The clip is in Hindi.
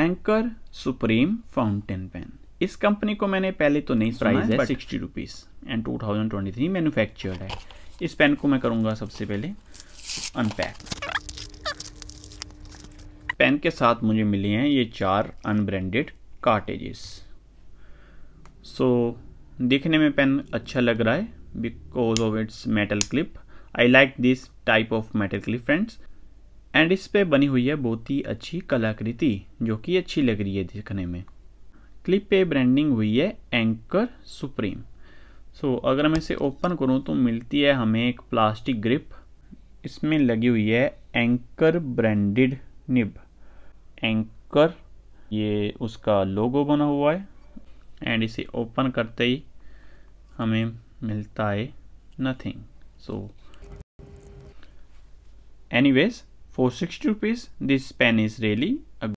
एंकर सुप्रीम फाउंटेन पेन इस कंपनी को मैंने पहले तो नहीं प्राइस है sixty rupees and two thousand twenty three manufactured है इस पेन को मैं करूंगा सबसे पहले अनपैक पेन के साथ मुझे मिली हैं ये चार अनब्रांडेड कार्टेजेस सो so, दिखने में पेन अच्छा लग रहा है because of its metal clip I like this type of metal clip friends and इस पे बनी हुई है बहुत ही अच्छी कलाकृति जो कि अच्छी लग रही है दिखने में क्लिप पे ब्रांडिंग हुई है एंकर सुप्रीम सो so, अगर मैं इसे ओपन करूं तो मिलती है हमें एक प्लास्टिक ग्रिप इसमें लगी हुई है एंकर ब्रांडेड निब एंकर ये उसका लोगो बना हुआ है एंड इसे ओपन करते ही हमें मिलता है nothing so anyways for 60 rupees this pen is really a